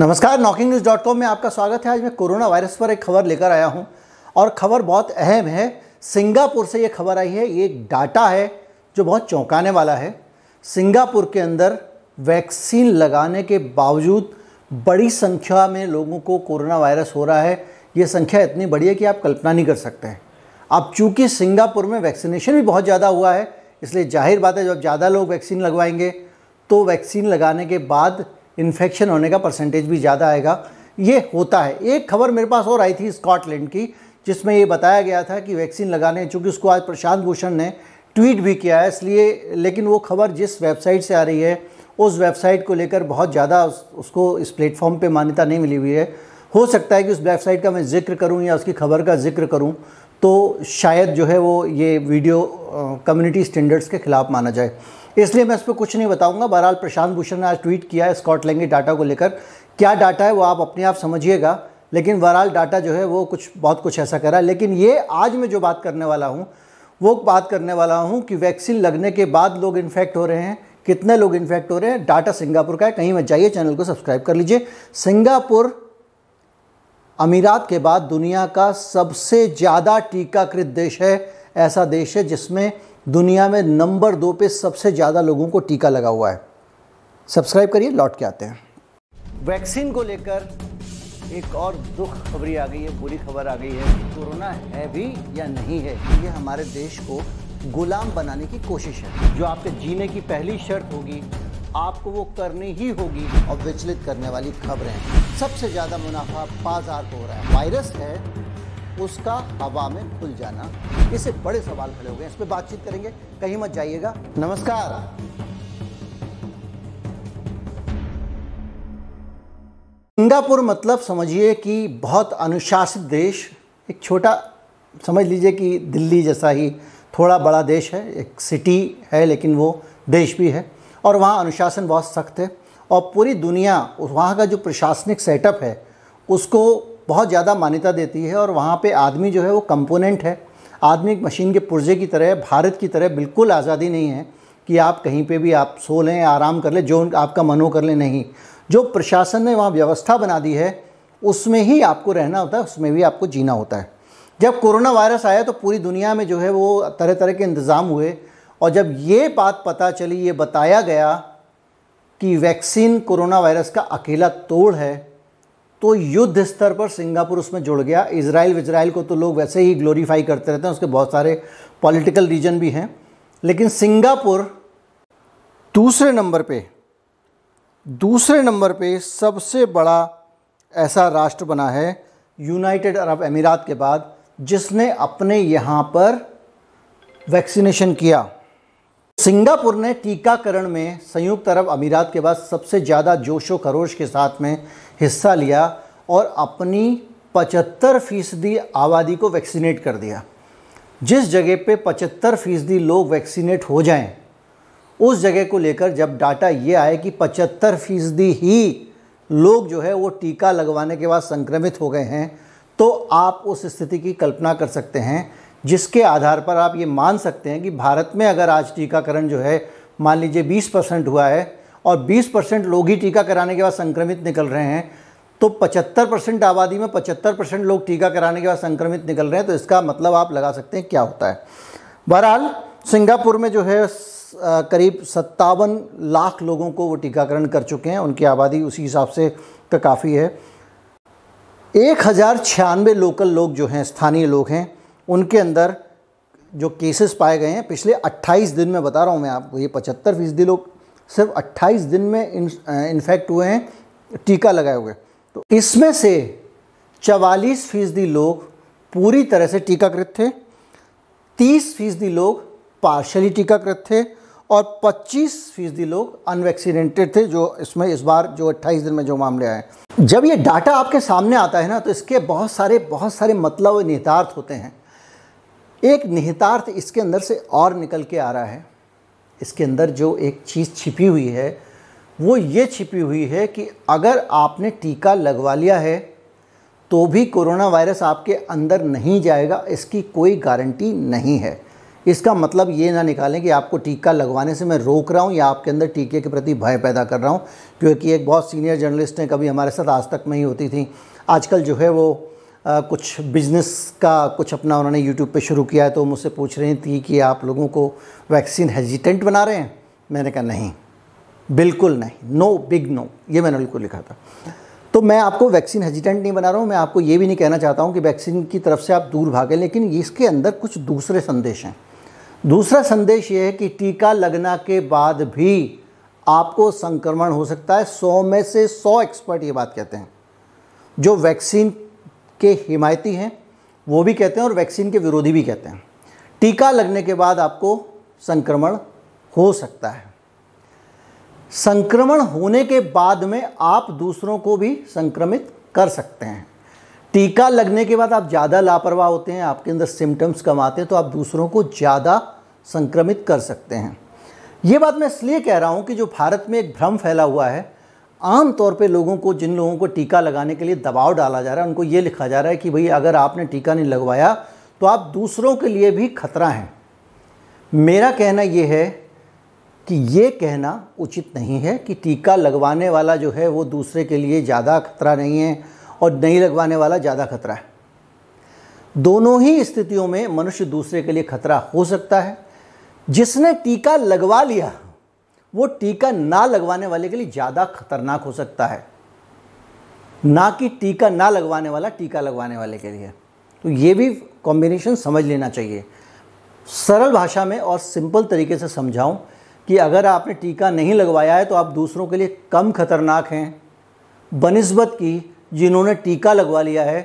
नमस्कार knocking news dot com में आपका स्वागत है आज मैं कोरोना वायरस पर एक खबर लेकर आया हूँ और खबर बहुत अहम है सिंगापुर से ये खबर आई है ये एक डाटा है जो बहुत चौंकाने वाला है सिंगापुर के अंदर वैक्सीन लगाने के बावजूद बड़ी संख्या में लोगों को कोरोना वायरस हो रहा है ये संख्या इतनी बड़ी है कि आप कल्पना नहीं कर सकते हैं अब चूँकि सिंगापुर में वैक्सीनेशन भी बहुत ज़्यादा हुआ है इसलिए जाहिर बात है जब ज़्यादा लोग वैक्सीन लगवाएंगे तो वैक्सीन लगाने के बाद इन्फेक्शन होने का परसेंटेज भी ज़्यादा आएगा ये होता है एक खबर मेरे पास और आई थी स्कॉटलैंड की जिसमें ये बताया गया था कि वैक्सीन लगाने चूँकि उसको आज प्रशांत भूषण ने ट्वीट भी किया है इसलिए लेकिन वो खबर जिस वेबसाइट से आ रही है उस वेबसाइट को लेकर बहुत ज़्यादा उस, उसको इस प्लेटफॉर्म पे मान्यता नहीं मिली हुई है हो सकता है कि उस वेबसाइट का मैं जिक्र करूं या उसकी खबर का जिक्र करूं तो शायद जो है वो ये वीडियो कम्युनिटी स्टैंडर्ड्स के ख़िलाफ़ माना जाए इसलिए मैं इस पर कुछ नहीं बताऊंगा बहरहाल प्रशांत भूषण ने आज ट्वीट किया है स्कॉटलैंड के डाटा को लेकर क्या डाटा है वो आप अपने आप समझिएगा लेकिन बहरहाल डाटा जो है वो कुछ बहुत कुछ ऐसा करा लेकिन ये आज मैं जो बात करने वाला हूँ वो बात करने वाला हूँ कि वैक्सीन लगने के बाद लोग इन्फेक्ट हो रहे हैं कितने लोग इन्फेक्ट हो रहे हैं डाटा सिंगापुर का है कहीं मत जाइए चैनल को सब्सक्राइब कर लीजिए सिंगापुर अमीरात के बाद दुनिया का सबसे ज़्यादा टीकाकृत देश है ऐसा देश है जिसमें दुनिया में नंबर दो पे सबसे ज़्यादा लोगों को टीका लगा हुआ है सब्सक्राइब करिए लौट के आते हैं वैक्सीन को लेकर एक और दुख खबरी आ गई है बुरी खबर आ गई है कोरोना है भी या नहीं है ये हमारे देश को गुलाम बनाने की कोशिश है जो आपके जीने की पहली शर्त होगी आपको वो करनी ही होगी और विचलित करने वाली खबरें सबसे ज़्यादा मुनाफा बाजार को हो रहा है वायरस है उसका हवा में खुल जाना इससे बड़े सवाल खड़े हो गए इस पर बातचीत करेंगे कहीं मत जाइएगा नमस्कार सिंगापुर मतलब समझिए कि बहुत अनुशासित देश एक छोटा समझ लीजिए कि दिल्ली जैसा ही थोड़ा बड़ा देश है एक सिटी है लेकिन वो देश भी है और वहाँ अनुशासन बहुत सख्त है और पूरी दुनिया वहाँ का जो प्रशासनिक सेटअप है उसको बहुत ज़्यादा मान्यता देती है और वहाँ पे आदमी जो है वो कंपोनेंट है आदमी एक मशीन के पुर्जे की तरह भारत की तरह बिल्कुल आज़ादी नहीं है कि आप कहीं पे भी आप सो लें आराम कर लें जो आपका मनो कर लें नहीं जो प्रशासन ने वहाँ व्यवस्था बना दी है उसमें ही आपको रहना होता है उसमें भी आपको जीना होता है जब कोरोना वायरस आया तो पूरी दुनिया में जो है वो तरह तरह के इंतज़ाम हुए और जब ये बात पता चली ये बताया गया कि वैक्सीन कोरोना वायरस का अकेला तोड़ है तो युद्ध स्तर पर सिंगापुर उसमें जुड़ गया इसराइल विजराइल को तो लोग वैसे ही ग्लोरीफाई करते रहते हैं उसके बहुत सारे पॉलिटिकल रीजन भी हैं लेकिन सिंगापुर दूसरे नंबर पे दूसरे नंबर पे सबसे बड़ा ऐसा राष्ट्र बना है यूनाइटेड अरब अमीरात के बाद जिसने अपने यहाँ पर वैक्सीनेशन किया सिंगापुर ने टीकाकरण में संयुक्त अरब अमीरात के बाद सबसे ज़्यादा जोशो खरोश के साथ में हिस्सा लिया और अपनी पचहत्तर फीसदी आबादी को वैक्सीनेट कर दिया जिस जगह पे पचहत्तर फीसदी लोग वैक्सीनेट हो जाएं उस जगह को लेकर जब डाटा ये आए कि पचहत्तर फीसदी ही लोग जो है वो टीका लगवाने के बाद संक्रमित हो गए हैं तो आप उस स्थिति की कल्पना कर सकते हैं जिसके आधार पर आप ये मान सकते हैं कि भारत में अगर आज टीकाकरण जो है मान लीजिए 20 परसेंट हुआ है और 20 परसेंट लोग ही टीका कराने के बाद संक्रमित निकल रहे हैं तो 75 परसेंट आबादी में 75 परसेंट लोग टीका कराने के बाद संक्रमित निकल रहे हैं तो इसका मतलब आप लगा सकते हैं क्या होता है बहरहाल सिंगापुर में जो है करीब सत्तावन लाख लोगों को वो टीकाकरण कर चुके हैं उनकी आबादी उसी हिसाब से तो काफ़ी है एक हज़ार छियानवे लोकल लोग जो हैं स्थानीय लोग हैं उनके अंदर जो केसेस पाए गए हैं पिछले 28 दिन में बता रहा हूँ मैं आपको ये पचहत्तर फीसदी लोग सिर्फ 28 दिन में इन्फेक्ट हुए हैं टीका लगाए हुए तो इसमें से चवालीस फीसदी लोग पूरी तरह से टीकाकृत थे तीस फीसदी लोग पार्शली टीकाकृत थे और 25 फीसदी लोग अनवैक्सीनेटेड थे जो इसमें इस बार जो 28 दिन में जो मामले आए जब ये डाटा आपके सामने आता है ना तो इसके बहुत सारे बहुत सारे मतलब निहितार्थ होते हैं एक निहितार्थ इसके अंदर से और निकल के आ रहा है इसके अंदर जो एक चीज़ छिपी हुई है वो ये छिपी हुई है कि अगर आपने टीका लगवा लिया है तो भी कोरोना वायरस आपके अंदर नहीं जाएगा इसकी कोई गारंटी नहीं है इसका मतलब ये ना निकालें कि आपको टीका लगवाने से मैं रोक रहा हूँ या आपके अंदर टीके के प्रति भय पैदा कर रहा हूँ क्योंकि एक बहुत सीनियर जर्नलिस्ट हैं कभी हमारे साथ आज तक में ही होती थी आजकल जो है वो आ, कुछ बिजनेस का कुछ अपना उन्होंने यूट्यूब पे शुरू किया है तो मुझसे पूछ रही थी कि आप लोगों को वैक्सीन हेजिटेंट बना रहे हैं मैंने कहा नहीं बिल्कुल नहीं नो बिग नो ये मैंने बिल्कुल लिखा था तो मैं आपको वैक्सीन हेजिटेंट नहीं बना रहा हूँ मैं आपको ये भी नहीं कहना चाहता हूँ कि वैक्सीन की तरफ से आप दूर भागें लेकिन इसके अंदर कुछ दूसरे संदेश हैं दूसरा संदेश ये है कि टीका लगना के बाद भी आपको संक्रमण हो सकता है सौ में से सौ एक्सपर्ट ये बात कहते हैं जो वैक्सीन के हिमायती हैं वो भी कहते हैं और वैक्सीन के विरोधी भी कहते हैं टीका लगने के बाद आपको संक्रमण हो सकता है संक्रमण होने के बाद में आप दूसरों को भी संक्रमित कर सकते हैं टीका लगने के बाद आप ज़्यादा लापरवाह होते हैं आपके अंदर सिम्टम्स कम आते हैं तो आप दूसरों को ज़्यादा संक्रमित कर सकते हैं ये बात मैं इसलिए कह रहा हूँ कि जो भारत में एक भ्रम फैला हुआ है आम तौर पे लोगों को जिन लोगों को टीका लगाने के लिए दबाव डाला जा रहा है उनको ये लिखा जा रहा है कि भाई अगर आपने टीका नहीं लगवाया तो आप दूसरों के लिए भी खतरा हैं मेरा कहना ये है कि ये कहना उचित नहीं है कि टीका लगवाने वाला जो है वो दूसरे के लिए ज़्यादा खतरा नहीं है और नहीं लगवाने वाला ज़्यादा खतरा है दोनों ही स्थितियों में मनुष्य दूसरे के लिए खतरा हो सकता है जिसने टीका लगवा लिया वो टीका ना लगवाने वाले के लिए ज़्यादा खतरनाक हो सकता है ना कि टीका ना लगवाने वाला टीका लगवाने वाले के लिए तो ये भी कॉम्बिनेशन समझ लेना चाहिए सरल भाषा में और सिंपल तरीके से समझाऊं कि अगर आपने टीका नहीं लगवाया है तो आप दूसरों के लिए कम खतरनाक हैं बनस्बत की जिन्होंने टीका लगवा लिया है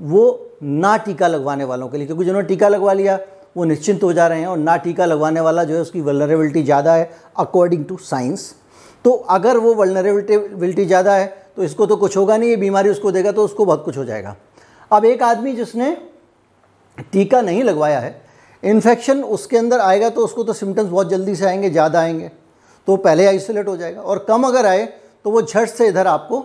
वो ना टीका लगवाने वालों के लिए क्योंकि जिन्होंने टीका लगवा लिया वो निश्चिंत हो जा रहे हैं और ना टीका लगवाने वाला जो है उसकी वलनरेबिलिटी ज़्यादा है अकॉर्डिंग टू साइंस तो अगर वो वलनरेबिलिटी ज़्यादा है तो इसको तो कुछ होगा नहीं ये बीमारी उसको देगा तो उसको बहुत कुछ हो जाएगा अब एक आदमी जिसने टीका नहीं लगवाया है इन्फेक्शन उसके अंदर आएगा तो उसको तो सिम्टम्स बहुत जल्दी से आएंगे ज़्यादा आएंगे तो पहले आइसोलेट हो जाएगा और कम अगर आए तो वो झट से इधर आपको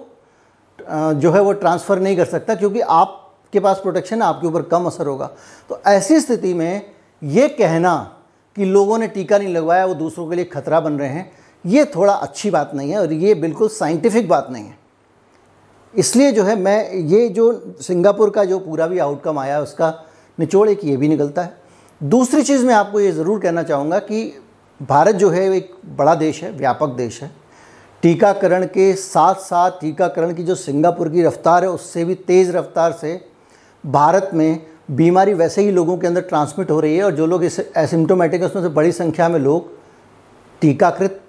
जो है वो ट्रांसफ़र नहीं कर सकता क्योंकि आपके पास प्रोटेक्शन है आपके ऊपर कम असर होगा तो ऐसी स्थिति में ये कहना कि लोगों ने टीका नहीं लगवाया वो दूसरों के लिए खतरा बन रहे हैं ये थोड़ा अच्छी बात नहीं है और ये बिल्कुल साइंटिफिक बात नहीं है इसलिए जो है मैं ये जो सिंगापुर का जो पूरा भी आउटकम आया उसका निचोड़ एक ये भी निकलता है दूसरी चीज़ मैं आपको ये ज़रूर कहना चाहूँगा कि भारत जो है एक बड़ा देश है व्यापक देश है टीकाकरण के साथ साथ टीकाकरण की जो सिंगापुर की रफ्तार है उससे भी तेज़ रफ्तार से भारत में बीमारी वैसे ही लोगों के अंदर ट्रांसमिट हो रही है और जो लोग इस एसिम्टोमेटिक उसमें से बड़ी संख्या में लोग टीकाकृत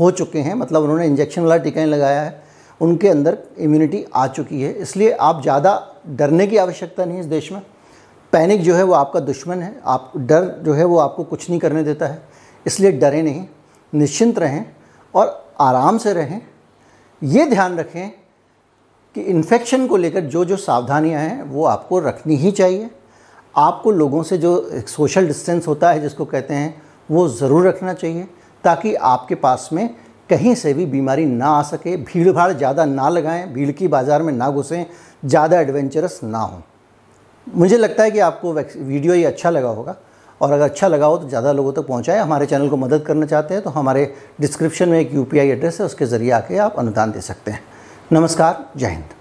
हो चुके हैं मतलब उन्होंने इंजेक्शन वाला टीका लगाया है उनके अंदर इम्यूनिटी आ चुकी है इसलिए आप ज़्यादा डरने की आवश्यकता नहीं इस देश में पैनिक जो है वो आपका दुश्मन है आप डर जो है वो आपको कुछ नहीं करने देता है इसलिए डरें नहीं निश्चिंत रहें और आराम से रहें ये ध्यान रखें कि इन्फेक्शन को लेकर जो जो सावधानियां हैं वो आपको रखनी ही चाहिए आपको लोगों से जो सोशल डिस्टेंस होता है जिसको कहते हैं वो ज़रूर रखना चाहिए ताकि आपके पास में कहीं से भी बीमारी ना आ सके भीड़ भाड़ ज़्यादा ना लगाएं भीड़ की बाज़ार में ना घुसें ज़्यादा एडवेंचरस ना हो मुझे लगता है कि आपको वीडियो ये अच्छा लगा होगा और अगर अच्छा लगा हो तो ज़्यादा लोगों तक पहुँचाएँ हमारे चैनल को मदद करना चाहते हैं तो हमारे डिस्क्रिप्शन में एक यू एड्रेस है उसके ज़रिए आके आप अनुदान दे सकते हैं नमस्कार जय हिंद